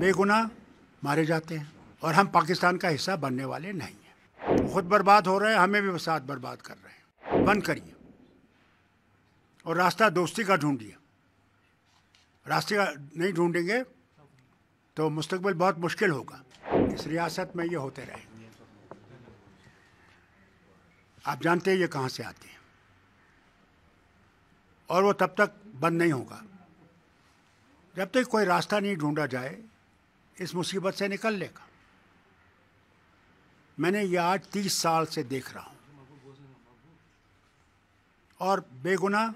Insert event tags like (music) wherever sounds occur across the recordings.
बेगुनाह मारे जाते हैं और हम पाकिस्तान का हिस्सा बनने वाले नहीं हैं खुद बर्बाद हो रहे हैं हमें भी साथ बर्बाद कर रहे हैं बंद करिए और रास्ता दोस्ती का ढूंढिए रास्ते का नहीं ढूंढेंगे तो मुस्तबिल बहुत मुश्किल होगा इस रियासत में ये होते रहे आप जानते हैं ये कहाँ से आते हैं और वो तब तक बंद नहीं होगा जब तक कोई रास्ता नहीं ढूंढा जाए इस मुसीबत से निकल लेगा मैंने ये आज तीस साल से देख रहा हूँ और बेगुनाह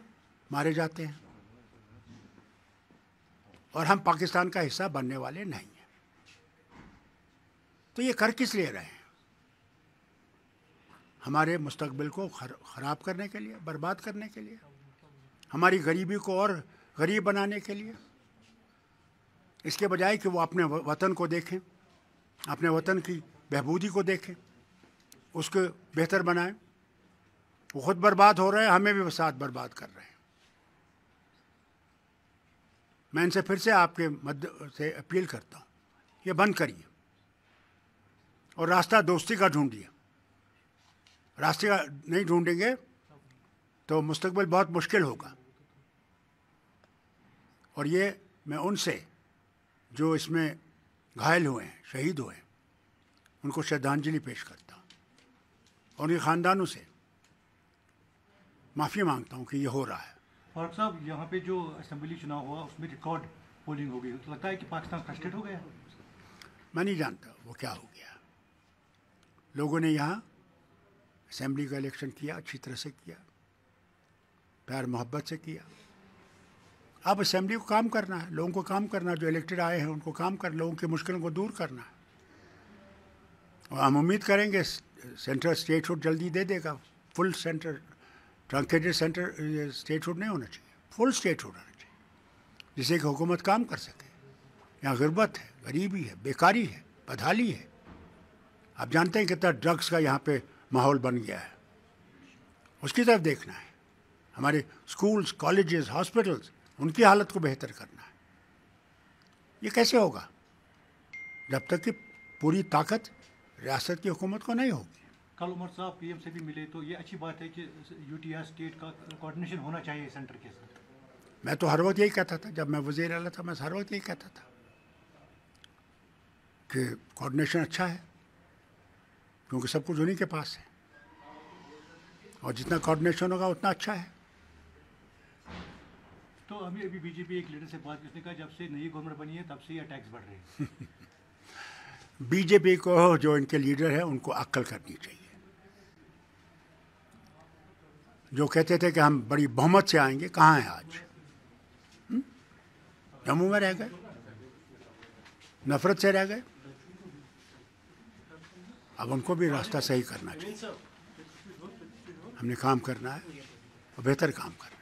मारे जाते हैं और हम पाकिस्तान का हिस्सा बनने वाले नहीं हैं तो ये कर किस लिए रहे हैं हमारे मुस्तकबिल को ख़राब करने के लिए बर्बाद करने के लिए हमारी गरीबी को और गरीब बनाने के लिए इसके बजाय कि वो अपने वतन को देखें अपने वतन की बहबूदी को देखें उसको बेहतर बनाएं वो खुद बर्बाद हो रहे हैं हमें भी साथ बर्बाद कर रहे हैं मैं इनसे फिर से आपके मद से अपील करता हूँ ये बंद करिए और रास्ता दोस्ती का ढूंढिए रास्ते का नहीं ढूंढेंगे तो मुस्तबिल बहुत मुश्किल होगा और ये मैं उनसे जो इसमें घायल हुए हैं शहीद हुए हैं उनको श्रद्धांजलि पेश करता हूँ और उनके ख़ानदानों से माफ़ी मांगता हूँ कि ये हो रहा है फारूक साहब यहाँ पे जो असम्बली चुनाव हुआ उसमें रिकॉर्ड पोलिंग हो गई तो लगता है कि पाकिस्तान फ्रस्टेड हो गया मैं नहीं जानता वो क्या हो गया लोगों ने यहाँ असम्बली का इलेक्शन किया अच्छी तरह से किया प्यार मोहब्बत से किया अब असेंबली को काम करना है लोगों को काम करना जो इलेक्टेड आए हैं उनको काम कर लोगों की मुश्किलों को दूर करना है और हम उम्मीद करेंगे सेंट्रल स्टेट हुड जल्दी दे देगा full centre truncated centre statehood नहीं होना चाहिए फुल स्टेट हुड होना चाहिए जिससे कि हुकूमत काम कर सके यहाँ गुर्बत है गरीबी है बेकारी है बदहाली है आप जानते हैं कितना ड्रग्स का यहाँ पे माहौल बन गया है उसकी तरफ देखना है हमारे स्कूल्स कॉलेजेस हॉस्पिटल्स उनकी हालत को बेहतर करना है ये कैसे होगा जब तक कि पूरी ताकत रियासत की हुकूमत को नहीं होगी कल उमर साहब पीएम से भी मिले तो ये अच्छी बात है कि यूटीआर स्टेट का कोऑर्डिनेशन होना चाहिए सेंटर के साथ मैं तो हर वक्त यही कहता था जब मैं वजीर अला था मैं हर वक्त यही कहता था कि कोऑर्डिनेशन अच्छा है क्योंकि सब कुछ उन्हीं के पास है और जितना कोऑर्डिनेशन होगा उतना अच्छा है तो अभी अभी बीजेपी एक लीडर से बात किसने कहा जब से नई गवर्नमेंट बनी है तब से ये अटैक्स बढ़ रहे हैं बीजेपी (laughs) को जो इनके लीडर हैं उनको अक्ल करनी चाहिए जो कहते थे कि हम बड़ी बहुमत से आएंगे कहाँ हैं आज जम्मू में रह गए नफरत से रह गए अब उनको भी रास्ता सही करना चाहिए हमने काम करना है और बेहतर काम करना